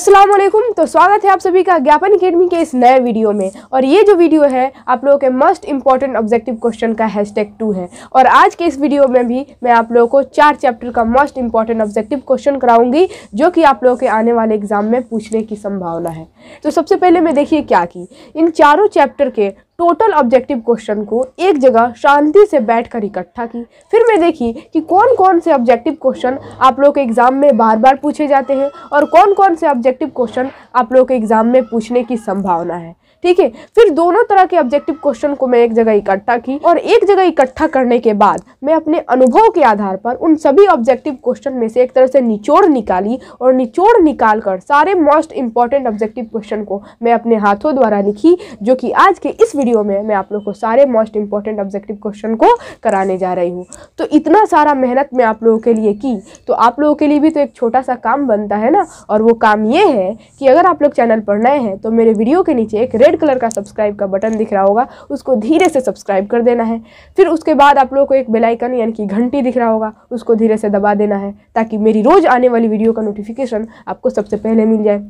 असलम तो स्वागत है आप सभी का ज्ञापन अकेडमी के इस नए वीडियो में और ये जो वीडियो है आप लोगों के मोस्ट इंपॉर्टेंट ऑब्जेक्टिव क्वेश्चन का हैश टैग टू है और आज के इस वीडियो में भी मैं आप लोगों को चार चैप्टर का मोस्ट इम्पॉर्टेंट ऑब्जेक्टिव क्वेश्चन कराऊंगी जो कि आप लोगों के आने वाले एग्जाम में पूछने की संभावना है तो सबसे पहले मैं देखिए क्या की इन चारों चैप्टर के टोटल ऑब्जेक्टिव क्वेश्चन को एक जगह शांति से बैठकर इकट्ठा की फिर मैं देखी कि कौन कौन से ऑब्जेक्टिव क्वेश्चन आप लोग के एग्ज़ाम में बार बार पूछे जाते हैं और कौन कौन से ऑब्जेक्टिव क्वेश्चन आप लोग के एग्ज़ाम में पूछने की संभावना है ठीक है फिर दोनों तरह के ऑब्जेक्टिव क्वेश्चन को मैं एक जगह इकट्ठा की और एक जगह इकट्ठा करने के बाद मैं अपने अनुभव के आधार पर उन सभी ऑब्जेक्टिव क्वेश्चन में से एक तरह से निचोड़ निकाली और निचोड़ निकाल कर सारे मोस्ट इंपॉर्टेंट ऑब्जेक्टिव क्वेश्चन को मैं अपने हाथों द्वारा लिखी जो कि आज के इस वीडियो में मैं आप लोग को सारे मोस्ट इंपॉर्टेंट ऑब्जेक्टिव क्वेश्चन को कराने जा रही हूँ तो इतना सारा मेहनत मैं आप लोगों के लिए की तो आप लोगों के लिए भी तो एक छोटा सा काम बनता है ना और वो काम ये है कि अगर आप लोग चैनल पर नए हैं तो मेरे वीडियो के नीचे एक रेड रेड कलर का सब्सक्राइब का बटन दिख रहा होगा उसको धीरे से सब्सक्राइब कर देना है फिर उसके बाद आप लोगों को एक बेलाइकन यानी कि घंटी दिख रहा होगा उसको धीरे से दबा देना है ताकि मेरी रोज़ आने वाली वीडियो का नोटिफिकेशन आपको सबसे पहले मिल जाए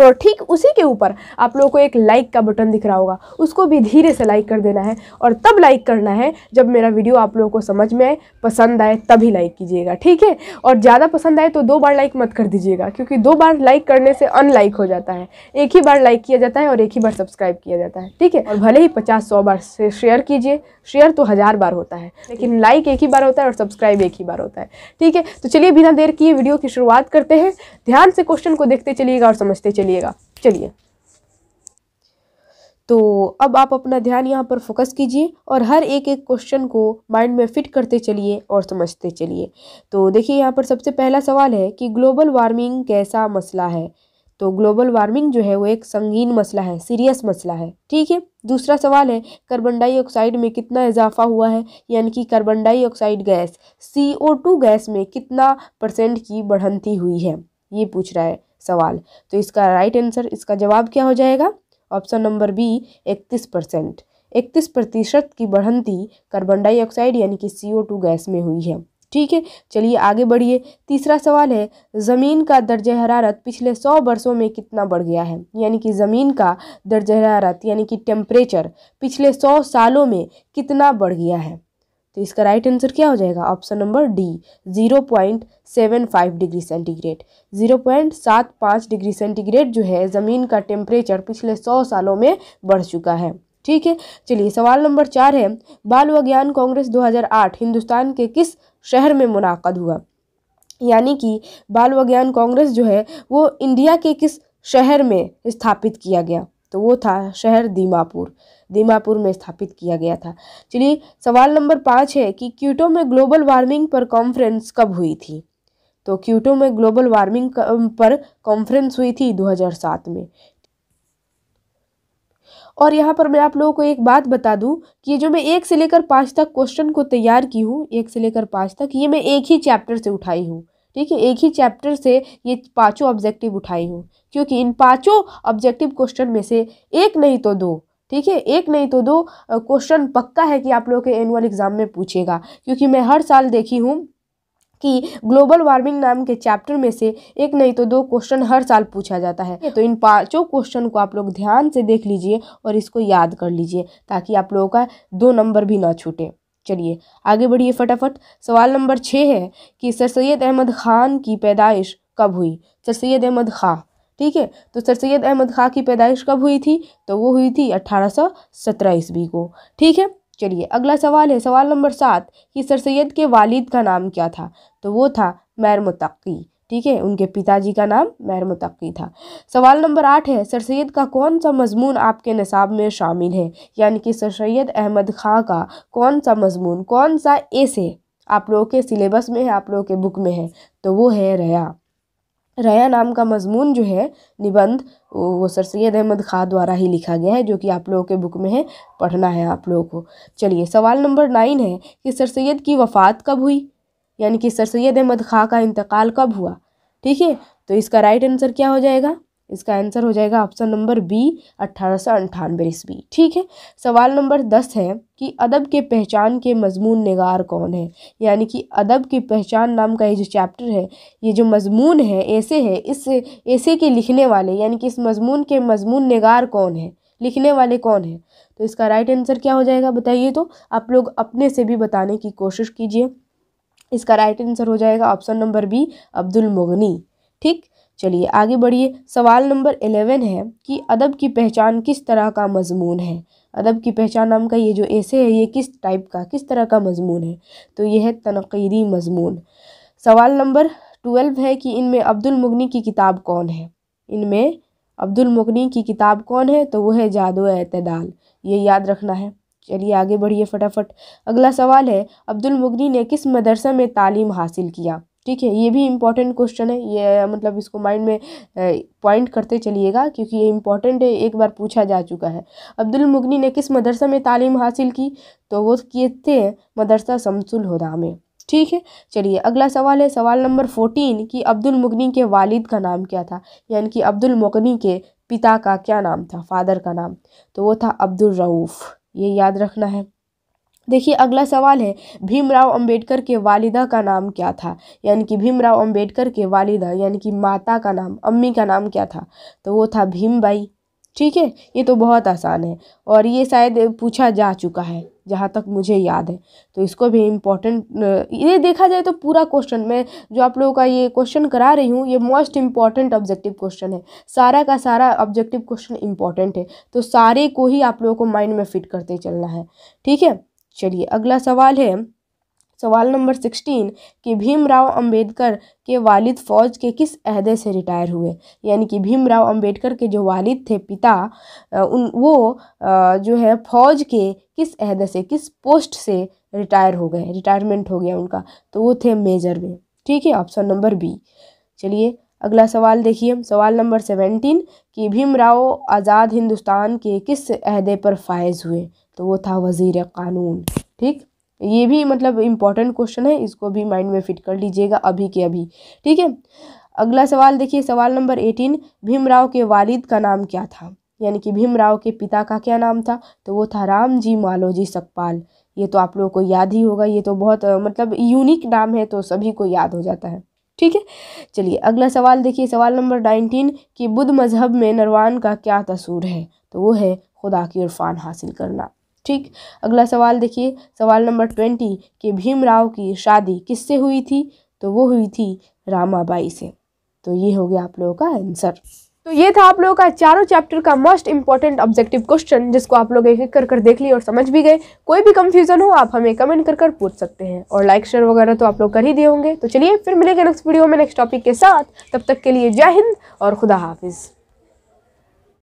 और ठीक उसी के ऊपर आप लोगों को एक लाइक का बटन दिख रहा होगा उसको भी धीरे से लाइक कर देना है और तब लाइक करना है जब मेरा वीडियो आप लोगों को समझ में आए पसंद आए तभी लाइक कीजिएगा ठीक है और ज़्यादा पसंद आए तो दो बार लाइक मत कर दीजिएगा क्योंकि दो बार लाइक करने से अनलाइक हो जाता है एक ही बार लाइक किया जाता है और एक ही बार सब्सक्राइब किया जाता है ठीक है और भले ही पचास सौ बार से शेयर कीजिए शेयर तो हज़ार बार होता है लेकिन लाइक एक ही बार होता है और सब्सक्राइब एक ही बार होता है ठीक है तो चलिए बिना देर किए वीडियो की शुरुआत करते हैं ध्यान से क्वेश्चन को देखते चलिएगा और समझते चलिए चलिएगा चलिए तो अब आप अपना ध्यान यहाँ पर फोकस कीजिए और हर एक एक क्वेश्चन को माइंड में फिट करते चलिए और समझते चलिए तो देखिए यहाँ पर सबसे पहला सवाल है कि ग्लोबल वार्मिंग कैसा मसला है तो ग्लोबल वार्मिंग जो है वो एक संगीन मसला है सीरियस मसला है ठीक है दूसरा सवाल है कार्बन डाइऑक्साइड में कितना इजाफा हुआ है यानी कि कार्बन डाइऑक्साइड गैस सी गैस में कितना परसेंट की बढ़ंती हुई है ये पूछ रहा है सवाल तो इसका राइट आंसर इसका जवाब क्या हो जाएगा ऑप्शन नंबर बी इकतीस परसेंट इकतीस प्रतिशत की बढ़ंती कार्बन डाइऑक्साइड यानी कि सी गैस में हुई है ठीक है चलिए आगे बढ़िए तीसरा सवाल है ज़मीन का दर्ज हरारत पिछले सौ वर्षों में कितना बढ़ गया है यानी कि ज़मीन का दर्ज हरारत यानी कि टेम्परेचर पिछले सौ सालों में कितना बढ़ गया है तो इसका राइट आंसर क्या हो जाएगा option number D zero point seven five degree centigrade zero point सात पाँच डिग्री सेंटीग्रेड जो है ज़मीन का टेम्परेचर पिछले सौ सालों में बढ़ चुका है ठीक है चलिए सवाल नंबर चार है बाल कांग्रेस दो कांग्रेस 2008 हिंदुस्तान के किस शहर में मुनद हुआ यानी कि बाल विज्ञान कांग्रेस जो है वो इंडिया के किस शहर में स्थापित किया गया तो वो था शहर दीमापुर दीमापुर में स्थापित किया गया था चलिए सवाल नंबर पाँच है कि क्यूटो में ग्लोबल वार्मिंग पर कॉन्फ्रेंस कब हुई थी तो क्यूटो में ग्लोबल वार्मिंग पर कॉन्फ्रेंस हुई थी 2007 में और यहाँ पर मैं आप लोगों को एक बात बता दूँ कि जो मैं एक से लेकर पाँच तक क्वेश्चन को तैयार की हूँ एक से लेकर पाँच तक ये मैं एक ही चैप्टर से उठाई हूँ ठीक है एक ही चैप्टर से ये पाँचों ऑब्जेक्टिव उठाई हूँ क्योंकि इन पाँचों ऑब्जेक्टिव क्वेश्चन में से एक नहीं तो दो ठीक है एक नहीं तो दो क्वेश्चन पक्का है कि आप लोगों के एनुअल एग्ज़ाम में पूछेगा क्योंकि मैं हर साल देखी हूँ कि ग्लोबल वार्मिंग नाम के चैप्टर में से एक नहीं तो दो क्वेश्चन हर साल पूछा जाता है तो इन पांचों क्वेश्चन को आप लोग ध्यान से देख लीजिए और इसको याद कर लीजिए ताकि आप लोगों का दो नंबर भी ना छूटे चलिए आगे बढ़िए फटाफट सवाल नंबर छः है कि सर सैद अहमद ख़ान की पैदाइश कब हुई सर सैद अहमद खां ठीक है तो सर सैद अहमद खां की पैदाइश कब हुई थी तो वो हुई थी अट्ठारह सौ सत्रह ईस्वी को ठीक है चलिए अगला सवाल है सवाल नंबर सात कि सर सैद के वालिद का नाम क्या था तो वो था मैर मुतकी ठीक है उनके पिताजी का नाम महर मुतकी था सवाल नंबर आठ है सर सैद का कौन सा मजमून आपके नसाब में शामिल है यानी कि सर सैद अहमद खां का कौन सा मजमून कौन सा ऐसे आप लोगों के सिलेबस में है आप लोगों के बुक में है तो वो है रया रया नाम का मजमून जो है निबंध वो सर सैद अहमद खां द्वारा ही लिखा गया है जो कि आप लोगों के बुक में है पढ़ना है आप लोगों को चलिए सवाल नंबर नाइन है कि सर सैद की वफ़ात कब हुई यानी कि सर सैद अहमद खां का इंतकाल कब हुआ ठीक है तो इसका राइट आंसर क्या हो जाएगा इसका आंसर हो जाएगा ऑप्शन नंबर बी अट्ठारह सौ अंठानवे ईस्वी ठीक है सवाल नंबर दस है कि अदब के पहचान के मजमून नगार कौन है यानी कि अदब की पहचान नाम का ये जो चैप्टर है ये जो मजमून है ऐसे है इस ऐसे के लिखने वाले यानी कि इस मजमून के मजमून नगार कौन है लिखने वाले कौन है तो इसका राइट आंसर क्या हो जाएगा बताइए तो आप लोग अपने से भी बताने की कोशिश कीजिए इसका राइट आंसर हो जाएगा option number B Abdul Mogni ठीक चलिए आगे बढ़िए सवाल नंबर एलेवन है कि अदब की पहचान किस तरह का मजमून है अदब की पहचान नाम का ये जो ऐसे है ये किस टाइप का किस तरह का मजमून है तो ये है तनकीदी मजमून सवाल नंबर ट्वेल्व है कि इनमें अब्दुल मुगनी की किताब कौन है इनमें अब्दुल मुगनी की किताब कौन है तो वो है जादो अतदाल ये याद रखना है चलिए आगे बढ़िए फटाफट अगला सवाल है अब्दुल मुगनी ने किस मदरसा में तालीम हासिल किया ठीक है ये भी इम्पॉर्टेंट क्वेश्चन है ये मतलब इसको माइंड में पॉइंट करते चलिएगा क्योंकि ये इम्पॉर्टेंट है एक बार पूछा जा चुका है अब्दुल मुगनी ने किस मदरसा में तालीम हासिल की तो वो किए थे मदरसा शमसुल हुदा में ठीक है चलिए अगला सवाल है सवाल नंबर फोर्टीन कि अब्दुल मुगनी के वालिद का नाम क्या था यानी कि अब्दुल मुगनी के पिता का क्या नाम था फादर का नाम तो वो था अब्दुलरऊफ़ ये याद रखना है देखिए अगला सवाल है भीमराव अंबेडकर के वालिदा का नाम क्या था यानी कि भीमराव अंबेडकर के वालिदा यानी कि माता का नाम अम्मी का नाम क्या था तो वो था भीमबाई ठीक है ये तो बहुत आसान है और ये शायद पूछा जा चुका है जहाँ तक मुझे याद है तो इसको भी इम्पोर्टेंट ये देखा जाए तो पूरा क्वेश्चन मैं जो आप लोगों का ये क्वेश्चन करा रही हूँ ये मोस्ट इम्पॉर्टेंट ऑब्जेक्टिव क्वेश्चन है सारा का सारा ऑब्जेक्टिव क्वेश्चन इम्पॉर्टेंट है तो सारे को ही आप लोगों को माइंड में फिट करते चलना है ठीक है चलिए अगला सवाल है सवाल नंबर सिक्सटीन कि भीमराव अंबेडकर के वालिद फ़ौज के किस अहदे से रिटायर हुए यानी कि भीमराव अंबेडकर के जो वालिद थे पिता उन वो जो है फ़ौज के किस अहदे से किस पोस्ट से रिटायर हो गए रिटायरमेंट हो गया उनका तो वो थे मेजर में ठीक है ऑप्शन नंबर बी चलिए अगला सवाल देखिए सवाल नंबर सेवेंटीन कि भीमराव आज़ाद हिंदुस्तान के किस अहदे पर फायज हुए तो वो था वज़ी कानून ठीक ये भी मतलब इम्पॉर्टेंट क्वेश्चन है इसको भी माइंड में फिट कर लीजिएगा अभी के अभी ठीक है अगला सवाल देखिए सवाल नंबर एटीन भीमराव के वालिद का नाम क्या था यानी कि भीमराव के पिता का क्या नाम था तो वो था राम जी मालोजी सकपाल ये तो आप लोगों को याद ही होगा ये तो बहुत मतलब यूनिक नाम है तो सभी को याद हो जाता है ठीक है चलिए अगला सवाल देखिए सवाल नंबर नाइनटीन कि बुद्ध मज़हब में नरवान का क्या तसूर है तो वो है खुदा की इरफान हासिल करना ठीक अगला सवाल देखिए सवाल नंबर ट्वेंटी कि भीमराव की शादी किससे हुई थी तो वो हुई थी रामाबाई से तो ये हो गया आप लोगों का आंसर तो ये था आप लोगों का चारों चैप्टर का मोस्ट इंपॉर्टेंट ऑब्जेक्टिव क्वेश्चन जिसको आप लोग एक एक कर कर देख लिए और समझ भी गए कोई भी कंफ्यूजन हो आप हमें कमेंट कर कर पूछ सकते हैं और लाइक शेयर वगैरह तो आप लोग कर ही दिए होंगे तो चलिए फिर मिलेंगे नेक्स्ट वीडियो में नेक्स्ट टॉपिक के साथ तब तक के लिए जय हिंद और खुदा हाफिज़